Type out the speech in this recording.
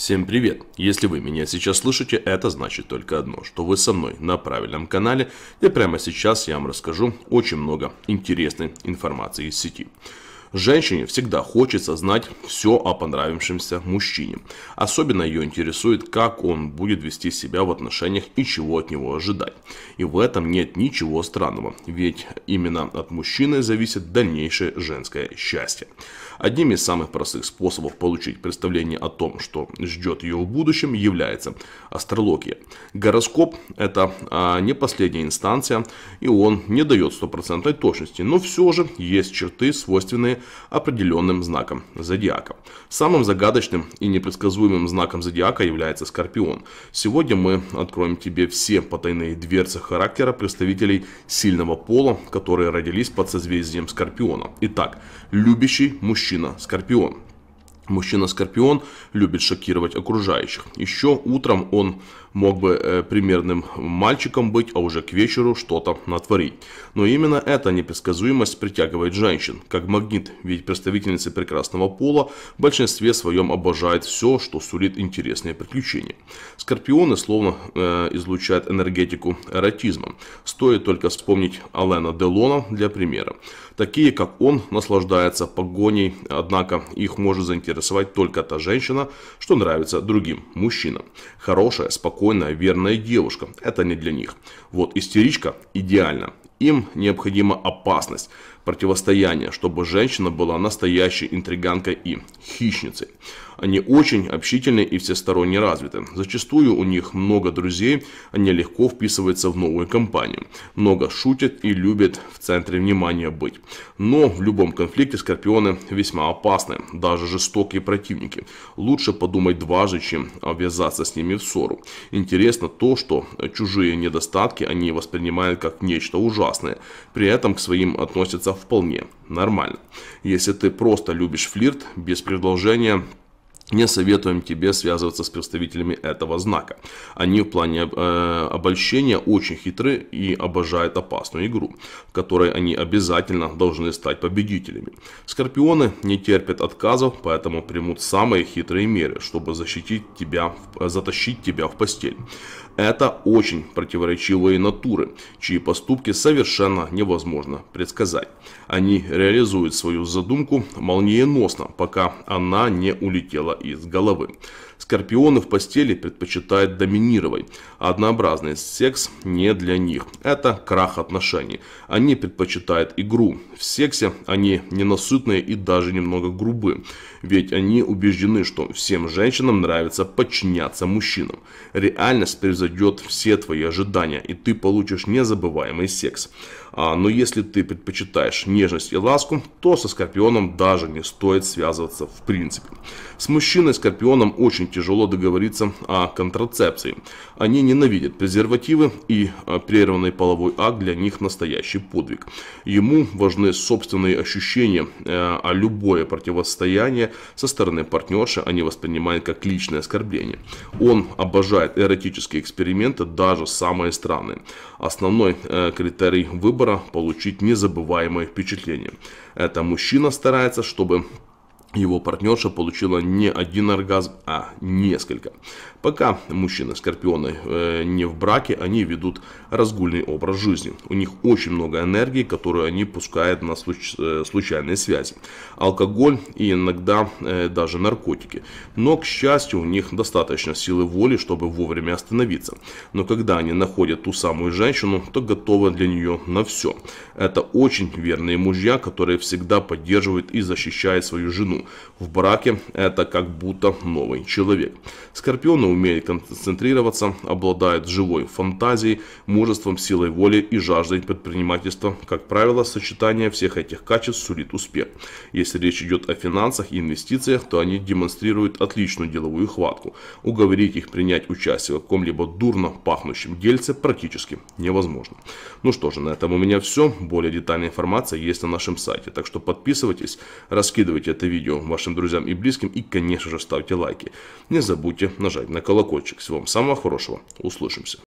Всем привет! Если вы меня сейчас слышите, это значит только одно, что вы со мной на правильном канале, и прямо сейчас я вам расскажу очень много интересной информации из сети. Женщине всегда хочется знать все о понравившемся мужчине. Особенно ее интересует, как он будет вести себя в отношениях и чего от него ожидать. И в этом нет ничего странного, ведь именно от мужчины зависит дальнейшее женское счастье. Одним из самых простых способов получить представление о том, что ждет ее в будущем, является астрология. Гороскоп – это а, не последняя инстанция, и он не дает стопроцентной точности, но все же есть черты, свойственные определенным знаком зодиака. Самым загадочным и непредсказуемым знаком зодиака является Скорпион. Сегодня мы откроем тебе все потайные дверцы характера представителей сильного пола, которые родились под созвездием Скорпиона. Итак, любящий мужчина Скорпион – Мужчина-скорпион любит шокировать окружающих. Еще утром он мог бы э, примерным мальчиком быть, а уже к вечеру что-то натворить. Но именно эта непредсказуемость притягивает женщин, как магнит, ведь представительницы прекрасного пола в большинстве своем обожают все, что сулит интересные приключения. Скорпионы словно э, излучают энергетику эротизма. Стоит только вспомнить Алена Делона для примера. Такие, как он, наслаждаются погоней, однако их может заинтересовать интересовать только та женщина, что нравится другим мужчинам. Хорошая, спокойная, верная девушка – это не для них. Вот истеричка – идеально. Им необходима опасность, противостояния, чтобы женщина была настоящей интриганкой и хищницей. Они очень общительны и всесторонне развиты. Зачастую у них много друзей, они легко вписываются в новую компанию. Много шутят и любят в центре внимания быть. Но в любом конфликте скорпионы весьма опасны, даже жестокие противники. Лучше подумать дважды, чем ввязаться с ними в ссору. Интересно то, что чужие недостатки они воспринимают как нечто ужасное. При этом к своим относятся вполне нормально. Если ты просто любишь флирт без предложения не советуем тебе связываться с представителями этого знака. Они в плане э, обольщения очень хитры и обожают опасную игру, в которой они обязательно должны стать победителями. Скорпионы не терпят отказов, поэтому примут самые хитрые меры, чтобы защитить тебя, э, затащить тебя в постель. Это очень противоречивые натуры, чьи поступки совершенно невозможно предсказать. Они реализуют свою задумку молниеносно, пока она не улетела из головы. Скорпионы в постели предпочитают доминировать. Однообразный секс не для них. Это крах отношений. Они предпочитают игру. В сексе они ненасытные и даже немного грубы. Ведь они убеждены, что всем женщинам нравится подчиняться мужчинам. Реальность превзойдет все твои ожидания, и ты получишь незабываемый секс. А, но если ты предпочитаешь нежность и ласку, то со скорпионом даже не стоит связываться в принципе. С мужчиной скорпионом очень тяжело договориться о контрацепции. Они ненавидят презервативы и а, прерванный половой акт для них настоящий подвиг. Ему важны собственные ощущения, э, а любое противостояние со стороны партнерши они воспринимают как личное оскорбление. Он обожает эротические эксперименты, даже самые странные. Основной э, критерий выбора выбора получить незабываемое впечатление. Это мужчина старается, чтобы его партнерша получила не один оргазм, а несколько. Пока мужчины-скорпионы э, не в браке, они ведут разгульный образ жизни. У них очень много энергии, которую они пускают на случ, э, случайные связи. Алкоголь и иногда э, даже наркотики. Но, к счастью, у них достаточно силы воли, чтобы вовремя остановиться. Но когда они находят ту самую женщину, то готовы для нее на все. Это очень верные мужья, которые всегда поддерживают и защищают свою жену в браке – это как будто новый человек. Скорпионы умеют концентрироваться, обладают живой фантазией, мужеством, силой воли и жаждой предпринимательства. Как правило, сочетание всех этих качеств сулит успех. Если речь идет о финансах и инвестициях, то они демонстрируют отличную деловую хватку. Уговорить их принять участие в каком-либо дурно пахнущем дельце практически невозможно. Ну что же, на этом у меня все. Более детальная информация есть на нашем сайте, так что подписывайтесь, раскидывайте это видео видео вашим друзьям и близким и, конечно же, ставьте лайки. Не забудьте нажать на колокольчик. Всего вам самого хорошего. Услышимся.